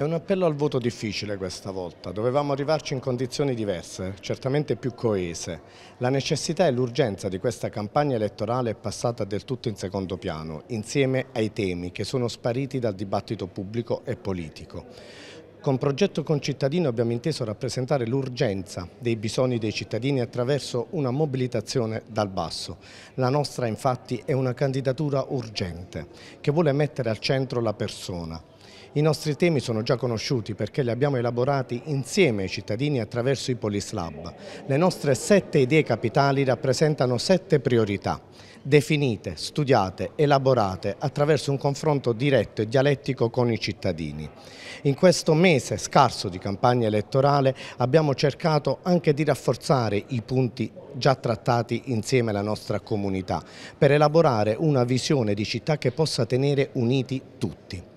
È un appello al voto difficile questa volta, dovevamo arrivarci in condizioni diverse, certamente più coese. La necessità e l'urgenza di questa campagna elettorale è passata del tutto in secondo piano, insieme ai temi che sono spariti dal dibattito pubblico e politico. Con Progetto Concittadino abbiamo inteso rappresentare l'urgenza dei bisogni dei cittadini attraverso una mobilitazione dal basso. La nostra infatti è una candidatura urgente che vuole mettere al centro la persona, i nostri temi sono già conosciuti perché li abbiamo elaborati insieme ai cittadini attraverso i Polislab. Le nostre sette idee capitali rappresentano sette priorità definite, studiate, elaborate attraverso un confronto diretto e dialettico con i cittadini. In questo mese scarso di campagna elettorale abbiamo cercato anche di rafforzare i punti già trattati insieme alla nostra comunità per elaborare una visione di città che possa tenere uniti tutti.